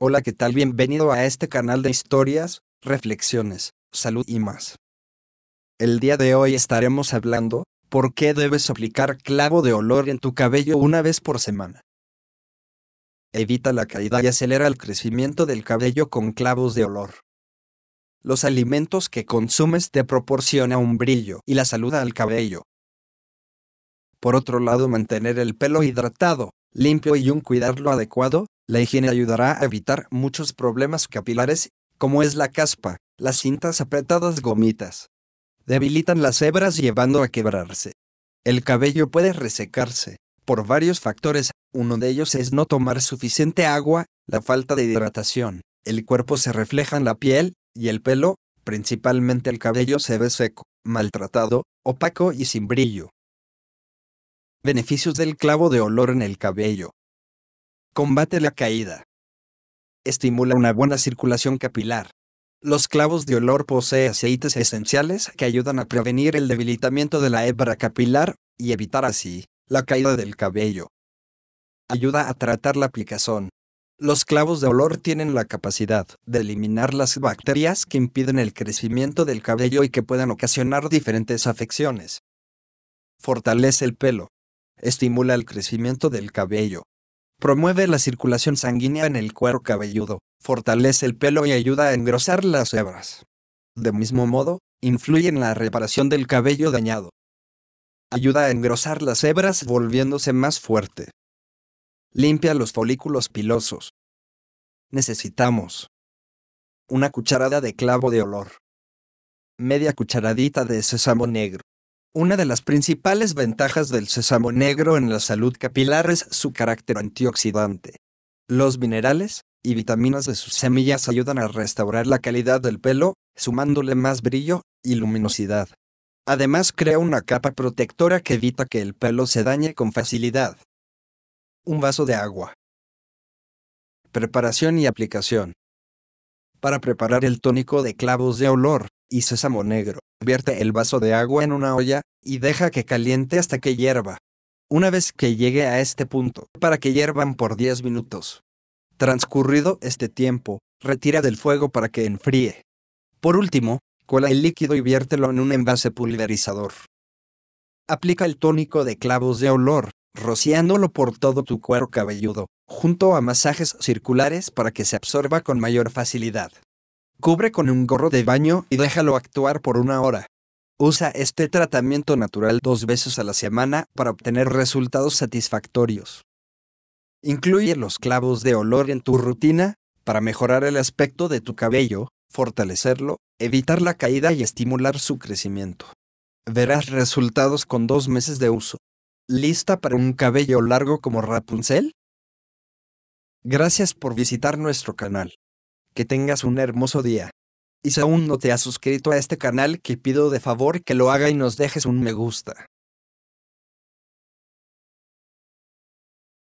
Hola, ¿qué tal? Bienvenido a este canal de historias, reflexiones, salud y más. El día de hoy estaremos hablando, ¿por qué debes aplicar clavo de olor en tu cabello una vez por semana? Evita la caída y acelera el crecimiento del cabello con clavos de olor. Los alimentos que consumes te proporcionan un brillo y la salud al cabello. Por otro lado, mantener el pelo hidratado, limpio y un cuidarlo adecuado, la higiene ayudará a evitar muchos problemas capilares, como es la caspa, las cintas apretadas gomitas. Debilitan las hebras llevando a quebrarse. El cabello puede resecarse, por varios factores, uno de ellos es no tomar suficiente agua, la falta de hidratación, el cuerpo se refleja en la piel, y el pelo, principalmente el cabello se ve seco, maltratado, opaco y sin brillo. Beneficios del clavo de olor en el cabello. Combate la caída. Estimula una buena circulación capilar. Los clavos de olor poseen aceites esenciales que ayudan a prevenir el debilitamiento de la hebra capilar y evitar así la caída del cabello. Ayuda a tratar la picazón. Los clavos de olor tienen la capacidad de eliminar las bacterias que impiden el crecimiento del cabello y que puedan ocasionar diferentes afecciones. Fortalece el pelo estimula el crecimiento del cabello, promueve la circulación sanguínea en el cuero cabelludo, fortalece el pelo y ayuda a engrosar las hebras. De mismo modo, influye en la reparación del cabello dañado. Ayuda a engrosar las hebras volviéndose más fuerte. Limpia los folículos pilosos. Necesitamos una cucharada de clavo de olor, media cucharadita de sésamo negro, una de las principales ventajas del sésamo negro en la salud capilar es su carácter antioxidante. Los minerales y vitaminas de sus semillas ayudan a restaurar la calidad del pelo, sumándole más brillo y luminosidad. Además crea una capa protectora que evita que el pelo se dañe con facilidad. Un vaso de agua. Preparación y aplicación. Para preparar el tónico de clavos de olor y sésamo negro, vierte el vaso de agua en una olla y deja que caliente hasta que hierva. Una vez que llegue a este punto, para que hiervan por 10 minutos. Transcurrido este tiempo, retira del fuego para que enfríe. Por último, cuela el líquido y viértelo en un envase pulverizador. Aplica el tónico de clavos de olor, rociándolo por todo tu cuero cabelludo, junto a masajes circulares para que se absorba con mayor facilidad. Cubre con un gorro de baño y déjalo actuar por una hora. Usa este tratamiento natural dos veces a la semana para obtener resultados satisfactorios. Incluye los clavos de olor en tu rutina para mejorar el aspecto de tu cabello, fortalecerlo, evitar la caída y estimular su crecimiento. Verás resultados con dos meses de uso. ¿Lista para un cabello largo como Rapunzel? Gracias por visitar nuestro canal. Que tengas un hermoso día. Y si aún no te has suscrito a este canal que pido de favor que lo haga y nos dejes un me gusta.